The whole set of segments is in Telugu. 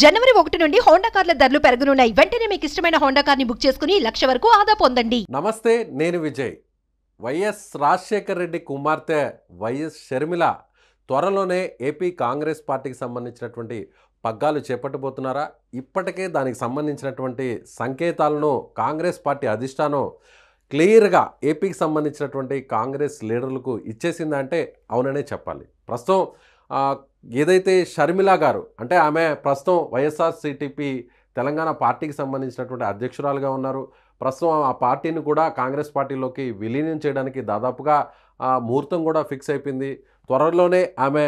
జనవరి ఒకటి నుండి హోండా కార్ల ధరలు పెరగనున్నాయి వెంటనే మీకు ఇష్టమైన హోండా కార్ని బుక్ చేసుకుని లక్ష వరకు ఆదా పొందండి నమస్తే నేను విజయ్ వైఎస్ రాజశేఖర్ రెడ్డి కుమార్తె వైఎస్ షర్మిల త్వరలోనే ఏపీ కాంగ్రెస్ పార్టీకి సంబంధించినటువంటి పగ్గాలు చేపట్టబోతున్నారా ఇప్పటికే దానికి సంబంధించినటువంటి సంకేతాలను కాంగ్రెస్ పార్టీ అధిష్టానం క్లియర్గా ఏపీకి సంబంధించినటువంటి కాంగ్రెస్ లీడర్లకు ఇచ్చేసిందంటే అవుననే చెప్పాలి ప్రస్తుతం ఏదైతే షర్మిల గారు అంటే ఆమె ప్రస్తుతం వైఎస్ఆర్సిటిపి తెలంగాణ పార్టీకి సంబంధించినటువంటి అధ్యక్షురాలుగా ఉన్నారు ప్రస్తుతం ఆ పార్టీని కూడా కాంగ్రెస్ పార్టీలోకి విలీనం చేయడానికి దాదాపుగా ఆ ముహూర్తం కూడా ఫిక్స్ అయిపోయింది త్వరలోనే ఆమె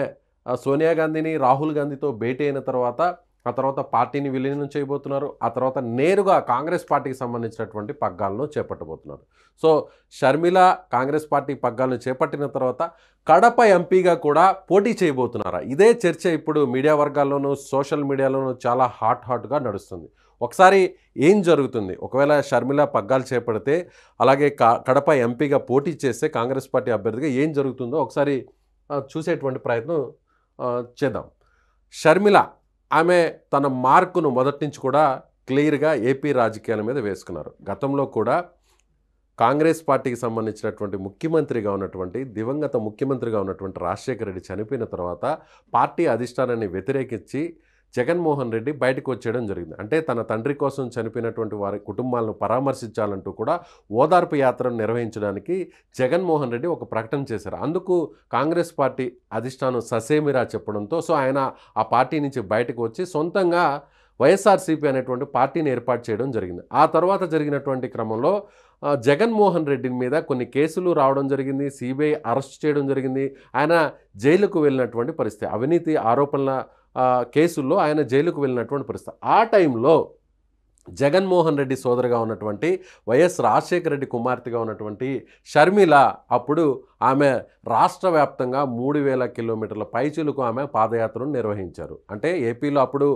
సోనియా గాంధీని రాహుల్ గాంధీతో భేటీ అయిన తర్వాత ఆ తర్వాత పార్టీని విలీనం చేయబోతున్నారు ఆ తర్వాత నేరుగా కాంగ్రెస్ పార్టీకి సంబంధించినటువంటి పగ్గాలను చేపట్టబోతున్నారు సో షర్మిల కాంగ్రెస్ పార్టీ పగ్గాలను చేపట్టిన తర్వాత కడప ఎంపీగా కూడా పోటీ చేయబోతున్నారా ఇదే చర్చ ఇప్పుడు మీడియా వర్గాల్లోనూ సోషల్ మీడియాలోనూ చాలా హాట్ హాట్గా నడుస్తుంది ఒకసారి ఏం జరుగుతుంది ఒకవేళ షర్మిల పగ్గాలు చేపడితే అలాగే కడప ఎంపీగా పోటీ చేస్తే కాంగ్రెస్ పార్టీ అభ్యర్థిగా ఏం జరుగుతుందో ఒకసారి చూసేటువంటి ప్రయత్నం చేద్దాం షర్మిల ఆమె తన మార్కును మొదటి నుంచి కూడా క్లియర్గా ఏపీ రాజకీయాల మీద వేసుకున్నారు గతంలో కూడా కాంగ్రెస్ పార్టీకి సంబంధించినటువంటి ముఖ్యమంత్రిగా ఉన్నటువంటి దివంగత ముఖ్యమంత్రిగా ఉన్నటువంటి రాజశేఖర రెడ్డి చనిపోయిన తర్వాత పార్టీ అధిష్టానాన్ని వ్యతిరేకించి జగన్మోహన్ రెడ్డి బయటకు వచ్చేయడం జరిగింది అంటే తన తండ్రి కోసం చనిపోయినటువంటి వారి కుటుంబాలను పరామర్శించాలంటూ కూడా ఓదార్పు యాత్రను నిర్వహించడానికి జగన్మోహన్ రెడ్డి ఒక ప్రకటన చేశారు అందుకు కాంగ్రెస్ పార్టీ అధిష్టానం ససేమిరా చెప్పడంతో సో ఆయన ఆ పార్టీ నుంచి బయటకు వచ్చి సొంతంగా వైఎస్ఆర్సీపీ అనేటువంటి పార్టీని ఏర్పాటు చేయడం జరిగింది ఆ తర్వాత జరిగినటువంటి క్రమంలో జగన్మోహన్ రెడ్డి మీద కొన్ని కేసులు రావడం జరిగింది సిబిఐ అరెస్ట్ చేయడం జరిగింది ఆయన జైలుకు వెళ్ళినటువంటి పరిస్థితి అవినీతి ఆరోపణల కేసుల్లో ఆయన జైలుకు వెళ్ళినటువంటి పరిస్థితి ఆ టైంలో జగన్మోహన్ రెడ్డి సోదరుగా ఉన్నటువంటి వైఎస్ రాజశేఖర రెడ్డి కుమార్తెగా ఉన్నటువంటి షర్మిల అప్పుడు ఆమె రాష్ట్ర వ్యాప్తంగా మూడు వేల కిలోమీటర్ల పైచులకు ఆమె పాదయాత్రను నిర్వహించారు అంటే ఏపీలో అప్పుడు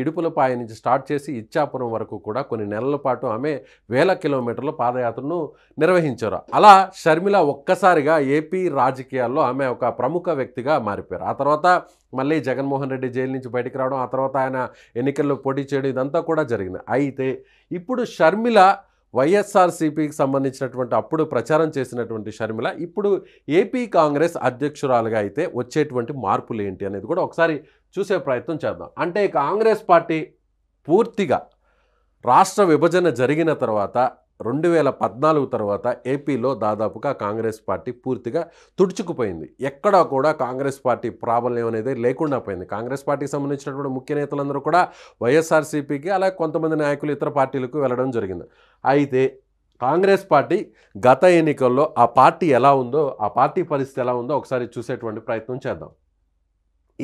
ఇడుపులపాయ నుంచి స్టార్ట్ చేసి ఇచ్చాపురం వరకు కూడా కొన్ని నెలల పాటు ఆమె వేల కిలోమీటర్ల పాదయాత్రను నిర్వహించారు అలా షర్మిల ఒక్కసారిగా ఏపీ రాజకీయాల్లో ఆమె ఒక ప్రముఖ వ్యక్తిగా మారిపోయారు ఆ తర్వాత మళ్ళీ జగన్మోహన్ రెడ్డి జైలు నుంచి బయటకు రావడం ఆ తర్వాత ఆయన ఎన్నికల్లో పోటీ చేయడం ఇదంతా కూడా జరిగింది అయితే ఇప్పుడు షర్మిల వైఎస్ఆర్సీపీకి సంబంధించినటువంటి అప్పుడు ప్రచారం చేసినటువంటి షర్మిల ఇప్పుడు ఏపీ కాంగ్రెస్ అధ్యక్షురాలుగా అయితే వచ్చేటువంటి మార్పులు ఏంటి అనేది కూడా ఒకసారి చూసే ప్రయత్నం చేద్దాం అంటే కాంగ్రెస్ పార్టీ పూర్తిగా రాష్ట్ర విభజన జరిగిన తర్వాత రెండు వేల పద్నాలుగు తర్వాత ఏపీలో దాదాపుగా కాంగ్రెస్ పార్టీ పూర్తిగా తుడుచుకుపోయింది ఎక్కడా కూడా కాంగ్రెస్ పార్టీ ప్రాబల్యం అనేది లేకుండా పోయింది కాంగ్రెస్ పార్టీకి సంబంధించినటువంటి ముఖ్య నేతలందరూ కూడా వైఎస్ఆర్సీపీకి అలాగే కొంతమంది నాయకులు ఇతర పార్టీలకు వెళ్ళడం జరిగింది అయితే కాంగ్రెస్ పార్టీ గత ఎన్నికల్లో ఆ పార్టీ ఎలా ఉందో ఆ పార్టీ పరిస్థితి ఎలా ఉందో ఒకసారి చూసేటువంటి ప్రయత్నం చేద్దాం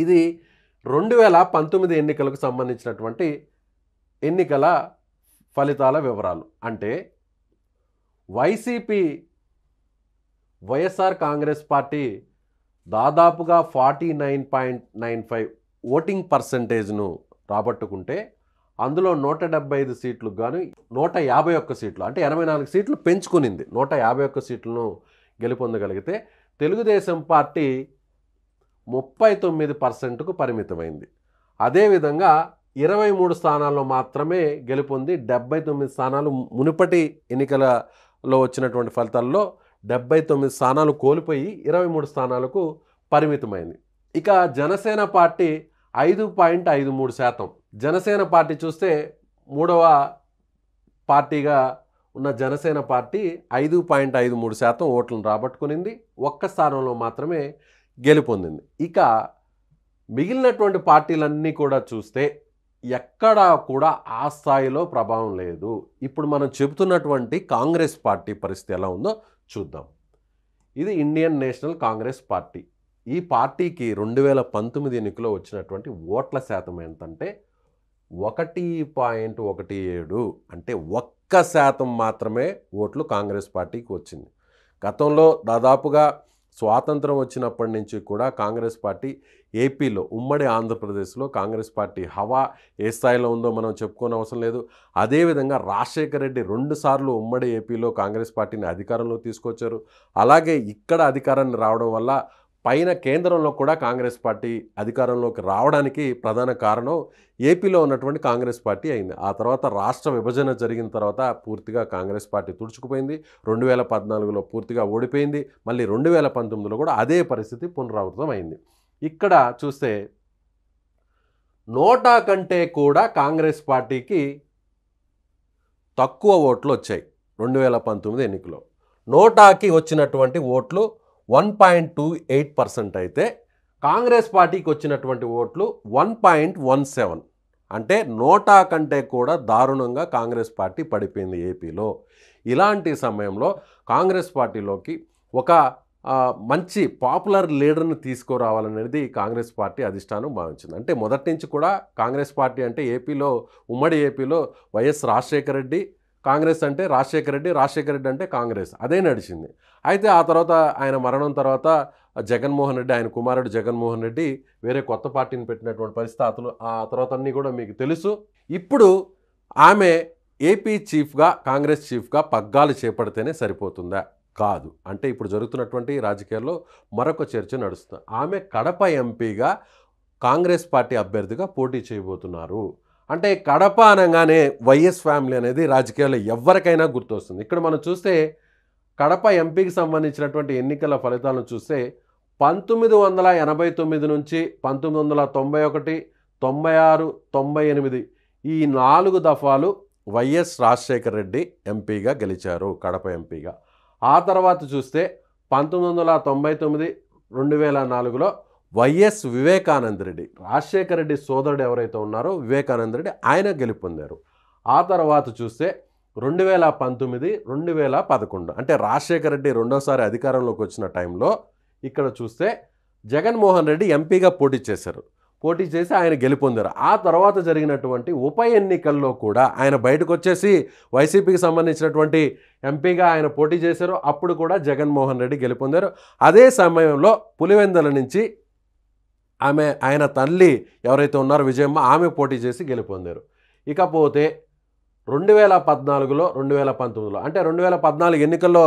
ఇది రెండు వేల పంతొమ్మిది ఎన్నికలకు సంబంధించినటువంటి ఎన్నికల ఫలితాల వివరాలు అంటే వైసీపీ వైఎస్ఆర్ కాంగ్రెస్ పార్టీ దాదాపుగా forty nine point nine five voting పర్సంటేజ్ను రాబట్టుకుంటే అందులో నూట డెబ్బై ఐదు సీట్లు గాను నూట యాభై ఒక్క సీట్లు అంటే ఎనభై నాలుగు సీట్లు పెంచుకునింది నూట యాభై ఒక్క సీట్లను గెలుపొందగలిగితే తెలుగుదేశం పార్టీ ముప్పై తొమ్మిది పర్సెంట్కు పరిమితమైంది అదేవిధంగా ఇరవై మూడు స్థానాల్లో మాత్రమే గెలుపొంది డెబ్బై తొమ్మిది స్థానాలు మునుపటి ఎన్నికల లో వచ్చినటువంటి ఫలితాల్లో డెబ్బై తొమ్మిది స్థానాలు కోల్పోయి ఇరవై మూడు స్థానాలకు పరిమితమైంది ఇక జనసేన పార్టీ ఐదు పాయింట్ ఐదు మూడు శాతం జనసేన పార్టీ చూస్తే మూడవ పార్టీగా ఉన్న జనసేన పార్టీ ఐదు పాయింట్ ఐదు మూడు శాతం ఓట్లను రాబట్టుకునింది ఒక్క స్థానంలో మాత్రమే గెలుపొందింది ఇక మిగిలినటువంటి పార్టీలన్నీ కూడా చూస్తే ఎక్కడా కూడా ఆ స్థాయిలో ప్రభావం లేదు ఇప్పుడు మనం చెబుతున్నటువంటి కాంగ్రెస్ పార్టీ పరిస్థితి ఎలా ఉందో చూద్దాం ఇది ఇండియన్ నేషనల్ కాంగ్రెస్ పార్టీ ఈ పార్టీకి రెండు వేల పంతొమ్మిది ఎన్నికలో వచ్చినటువంటి ఓట్ల శాతం ఏంటంటే ఒకటి పాయింట్ ఒకటి ఏడు అంటే ఒక్క శాతం మాత్రమే ఓట్లు కాంగ్రెస్ పార్టీకి వచ్చింది గతంలో దాదాపుగా స్వాతంత్రం వచ్చినప్పటి నుంచి కూడా కాంగ్రెస్ పార్టీ ఏపీలో ఉమ్మడి ఆంధ్రప్రదేశ్లో కాంగ్రెస్ పార్టీ హవా ఏ స్థాయిలో ఉందో మనం చెప్పుకోని అవసరం లేదు అదేవిధంగా రాజశేఖర రెడ్డి రెండుసార్లు ఉమ్మడి ఏపీలో కాంగ్రెస్ పార్టీని అధికారంలో తీసుకొచ్చారు అలాగే ఇక్కడ అధికారాన్ని రావడం వల్ల పైన కేంద్రంలో కూడా కాంగ్రెస్ పార్టీ అధికారంలోకి రావడానికి ప్రధాన కారణం ఏపీలో ఉన్నటువంటి కాంగ్రెస్ పార్టీ అయింది ఆ తర్వాత రాష్ట్ర విభజన జరిగిన తర్వాత పూర్తిగా కాంగ్రెస్ పార్టీ తుడుచుకుపోయింది రెండు వేల పద్నాలుగులో పూర్తిగా ఓడిపోయింది మళ్ళీ రెండు వేల పంతొమ్మిదిలో కూడా అదే పరిస్థితి పునరావృతం అయింది ఇక్కడ చూస్తే నోటా కంటే కూడా కాంగ్రెస్ పార్టీకి తక్కువ ఓట్లు వచ్చాయి రెండు వేల పంతొమ్మిది ఎన్నికలో నోటాకి వచ్చినటువంటి ఓట్లు one point two eight percent అయితే కాంగ్రెస్ పార్టీకి వచ్చినటువంటి ఓట్లు వన్ పాయింట్ వన్ సెవెన్ అంటే నోటా కంటే కూడా దారుణంగా కాంగ్రెస్ పార్టీ పడిపోయింది ఏపీలో ఇలాంటి సమయంలో కాంగ్రెస్ పార్టీలోకి ఒక మంచి పాపులర్ లీడర్ని తీసుకురావాలనేది కాంగ్రెస్ పార్టీ అధిష్టానం భావించింది అంటే మొదటి నుంచి కూడా కాంగ్రెస్ పార్టీ అంటే ఏపీలో ఉమ్మడి ఏపీలో వైఎస్ రాజశేఖర రెడ్డి కాంగ్రెస్ అంటే రాజశేఖర రెడ్డి రాజశేఖర రెడ్డి అంటే కాంగ్రెస్ అదే నడిచింది అయితే ఆ తర్వాత ఆయన మరణం తర్వాత జగన్మోహన్ రెడ్డి ఆయన కుమారుడు జగన్మోహన్ రెడ్డి వేరే కొత్త పార్టీని పెట్టినటువంటి పరిస్థితులు ఆ తర్వాత అన్నీ కూడా మీకు తెలుసు ఇప్పుడు ఆమె ఏపీ చీఫ్గా కాంగ్రెస్ చీఫ్గా పగ్గాలు చేపడితేనే సరిపోతుందా కాదు అంటే ఇప్పుడు జరుగుతున్నటువంటి రాజకీయాల్లో మరొక చర్చ నడుస్తుంది ఆమె కడప ఎంపీగా కాంగ్రెస్ పార్టీ అభ్యర్థిగా పోటీ చేయబోతున్నారు అంటే కడప అనగానే వైఎస్ ఫ్యామిలీ అనేది రాజకీయాల్లో ఎవరికైనా గుర్తొస్తుంది ఇక్కడ మనం చూస్తే కడప ఎంపీకి సంబంధించినటువంటి ఎన్నికల ఫలితాలను చూస్తే పంతొమ్మిది వందల ఎనభై తొమ్మిది నుంచి పంతొమ్మిది వందల తొంభై ఒకటి తొంభై ఆరు తొంభై ఎనిమిది ఈ నాలుగు దఫాలు వైఎస్ రాజశేఖర రెడ్డి ఎంపీగా గెలిచారు కడప ఎంపీగా ఆ తర్వాత చూస్తే పంతొమ్మిది వందల తొంభై తొమ్మిది రెండు వేల నాలుగులో వైఎస్ వివేకానంద రెడ్డి రాజశేఖర రెడ్డి సోదరుడు ఎవరైతే ఉన్నారో వివేకానంద రెడ్డి ఆయన గెలుపొందారు ఆ తర్వాత చూస్తే రెండు వేల పంతొమ్మిది రెండు వేల పదకొండు అంటే రాజశేఖర రెడ్డి రెండోసారి అధికారంలోకి వచ్చిన టైంలో ఇక్కడ చూస్తే జగన్మోహన్ రెడ్డి ఎంపీగా పోటీ చేశారు పోటీ చేసి ఆయన గెలుపొందారు ఆ తర్వాత జరిగినటువంటి ఉప ఎన్నికల్లో కూడా ఆయన బయటకు వచ్చేసి వైసీపీకి సంబంధించినటువంటి ఎంపీగా ఆయన పోటీ చేశారు అప్పుడు కూడా జగన్మోహన్ రెడ్డి గెలుపొందారు అదే సమయంలో పులివెందల నుంచి ఆమె ఆయన తల్లి ఎవరైతే ఉన్నారో విజయమ్మ ఆమె పోటీ చేసి గెలుపొందారు ఇకపోతే రెండు వేల పద్నాలుగులో రెండు వేల పంతొమ్మిదిలో అంటే రెండు వేల పద్నాలుగు ఎన్నికల్లో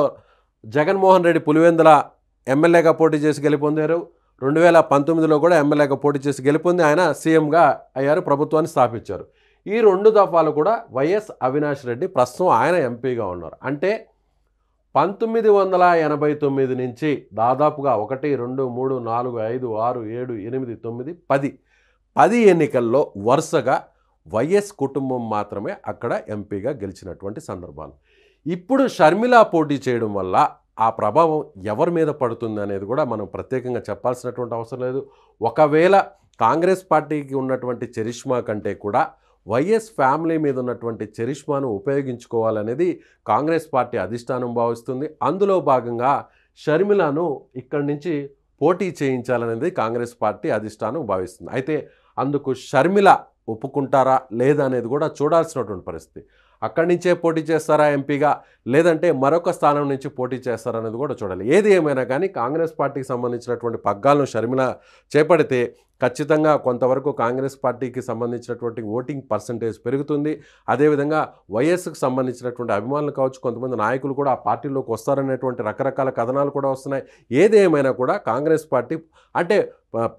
జగన్మోహన్ రెడ్డి పులివెందుల ఎమ్మెల్యేగా పోటీ చేసి గెలుపొందారు రెండు వేల పంతొమ్మిదిలో కూడా ఎమ్మెల్యేగా పోటీ చేసి గెలుపొంది ఆయన సీఎంగా అయ్యారు ప్రభుత్వాన్ని స్థాపించారు ఈ రెండు దఫాలు కూడా వైఎస్ అవినాష్ రెడ్డి ప్రస్తుతం ఆయన ఎంపీగా ఉన్నారు అంటే పంతొమ్మిది వందల ఎనభై తొమ్మిది నుంచి దాదాపుగా ఒకటి రెండు మూడు నాలుగు ఐదు ఆరు ఏడు ఎనిమిది తొమ్మిది పది పది ఎన్నికల్లో వరుసగా వైఎస్ కుటుంబం మాత్రమే అక్కడ ఎంపీగా గెలిచినటువంటి సందర్భాలు ఇప్పుడు షర్మిల పోటీ చేయడం వల్ల ఆ ప్రభావం ఎవరి మీద పడుతుంది అనేది కూడా మనం ప్రత్యేకంగా చెప్పాల్సినటువంటి అవసరం లేదు ఒకవేళ కాంగ్రెస్ పార్టీకి ఉన్నటువంటి చరిష్మా కంటే కూడా వైఎస్ ఫ్యామిలీ మీద ఉన్నటువంటి చరిష్మాను ఉపయోగించుకోవాలనేది కాంగ్రెస్ పార్టీ అధిష్టానం భావిస్తుంది అందులో భాగంగా షర్మిలను ఇక్కడి నుంచి పోటీ చేయించాలనేది కాంగ్రెస్ పార్టీ అధిష్టానం భావిస్తుంది అయితే అందుకు షర్మిల ఒప్పుకుంటారా లేదా అనేది కూడా చూడాల్సినటువంటి పరిస్థితి అక్కడి నుంచే పోటీ చేస్తారా ఎంపీగా లేదంటే మరొక స్థానం నుంచి పోటీ చేస్తారా అనేది కూడా చూడాలి ఏది ఏమైనా కానీ కాంగ్రెస్ పార్టీకి సంబంధించినటువంటి పగ్గాలను షర్మిల చేపడితే ఖచ్చితంగా కొంతవరకు కాంగ్రెస్ పార్టీకి సంబంధించినటువంటి ఓటింగ్ పర్సంటేజ్ పెరుగుతుంది అదేవిధంగా వైఎస్కి సంబంధించినటువంటి అభిమానులు కావచ్చు కొంతమంది నాయకులు కూడా ఆ పార్టీలోకి వస్తారనేటువంటి రకరకాల కథనాలు కూడా వస్తున్నాయి ఏదేమైనా కూడా కాంగ్రెస్ పార్టీ అంటే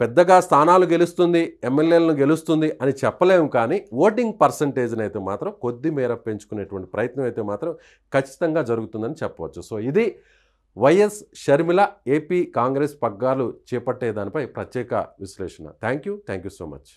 పెద్దగా స్థానాలు గెలుస్తుంది ఎమ్మెల్యేలను గెలుస్తుంది అని చెప్పలేము కానీ ఓటింగ్ పర్సంటేజ్ని అయితే మాత్రం కొద్ది మేర పెంచుకునేటువంటి ప్రయత్నం అయితే మాత్రం ఖచ్చితంగా జరుగుతుందని చెప్పవచ్చు సో ఇది వైఎస్ షర్మిల ఏపీ కాంగ్రెస్ పగ్గాలు చేపట్టేదానిపై ప్రత్యేక విశ్లేషణ thank you thank you so much